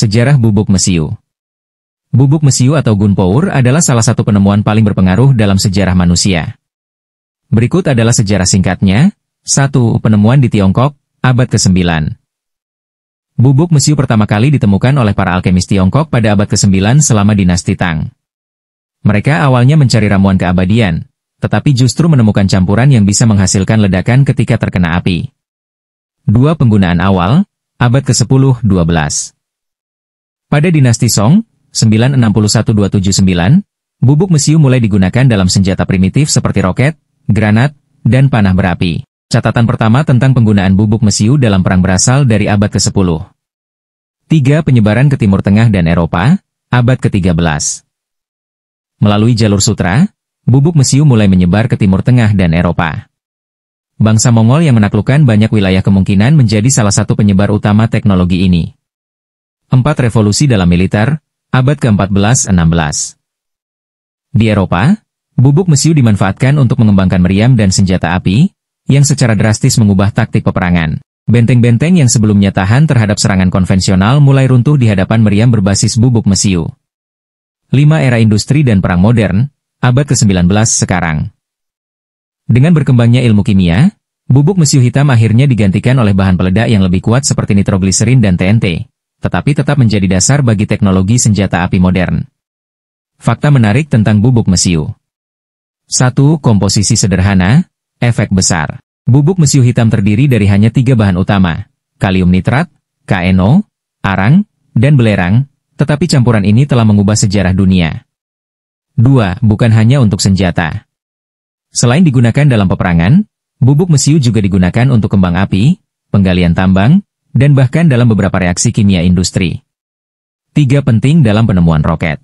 Sejarah Bubuk Mesiu Bubuk mesiu atau gunpowder adalah salah satu penemuan paling berpengaruh dalam sejarah manusia. Berikut adalah sejarah singkatnya. 1. Penemuan di Tiongkok, abad ke-9. Bubuk mesiu pertama kali ditemukan oleh para alkemis Tiongkok pada abad ke-9 selama dinasti Tang. Mereka awalnya mencari ramuan keabadian, tetapi justru menemukan campuran yang bisa menghasilkan ledakan ketika terkena api. Dua penggunaan awal, abad ke-10-12. Pada dinasti Song, 961279, bubuk mesiu mulai digunakan dalam senjata primitif seperti roket, granat, dan panah berapi. Catatan pertama tentang penggunaan bubuk mesiu dalam perang berasal dari abad ke-10. 3. Penyebaran ke Timur Tengah dan Eropa, abad ke-13. Melalui jalur sutra, bubuk mesiu mulai menyebar ke Timur Tengah dan Eropa. Bangsa Mongol yang menaklukkan banyak wilayah kemungkinan menjadi salah satu penyebar utama teknologi ini. Empat revolusi dalam militer, abad ke-14-16. Di Eropa, bubuk mesiu dimanfaatkan untuk mengembangkan meriam dan senjata api, yang secara drastis mengubah taktik peperangan. Benteng-benteng yang sebelumnya tahan terhadap serangan konvensional mulai runtuh di hadapan meriam berbasis bubuk mesiu. Lima era industri dan perang modern, abad ke-19 sekarang. Dengan berkembangnya ilmu kimia, bubuk mesiu hitam akhirnya digantikan oleh bahan peledak yang lebih kuat seperti nitrogliserin dan TNT tetapi tetap menjadi dasar bagi teknologi senjata api modern. Fakta menarik tentang bubuk mesiu. 1. Komposisi sederhana, efek besar. Bubuk mesiu hitam terdiri dari hanya tiga bahan utama, kalium nitrat, KNO, arang, dan belerang, tetapi campuran ini telah mengubah sejarah dunia. 2. Bukan hanya untuk senjata. Selain digunakan dalam peperangan, bubuk mesiu juga digunakan untuk kembang api, penggalian tambang, dan bahkan dalam beberapa reaksi kimia industri. Tiga penting dalam penemuan roket.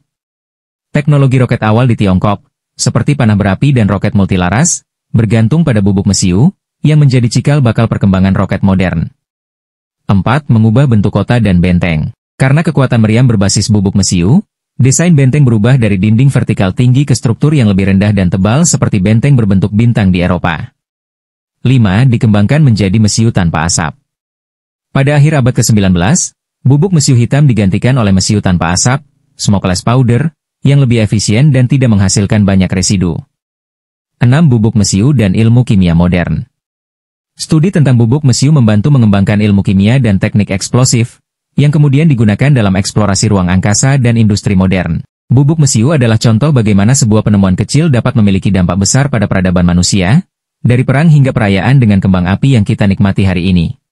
Teknologi roket awal di Tiongkok, seperti panah berapi dan roket multilaras, bergantung pada bubuk mesiu, yang menjadi cikal bakal perkembangan roket modern. Empat, Mengubah bentuk kota dan benteng. Karena kekuatan meriam berbasis bubuk mesiu, desain benteng berubah dari dinding vertikal tinggi ke struktur yang lebih rendah dan tebal seperti benteng berbentuk bintang di Eropa. Lima, Dikembangkan menjadi mesiu tanpa asap. Pada akhir abad ke-19, bubuk mesiu hitam digantikan oleh mesiu tanpa asap, smokeless powder, yang lebih efisien dan tidak menghasilkan banyak residu. 6. Bubuk mesiu dan ilmu kimia modern Studi tentang bubuk mesiu membantu mengembangkan ilmu kimia dan teknik eksplosif, yang kemudian digunakan dalam eksplorasi ruang angkasa dan industri modern. Bubuk mesiu adalah contoh bagaimana sebuah penemuan kecil dapat memiliki dampak besar pada peradaban manusia, dari perang hingga perayaan dengan kembang api yang kita nikmati hari ini.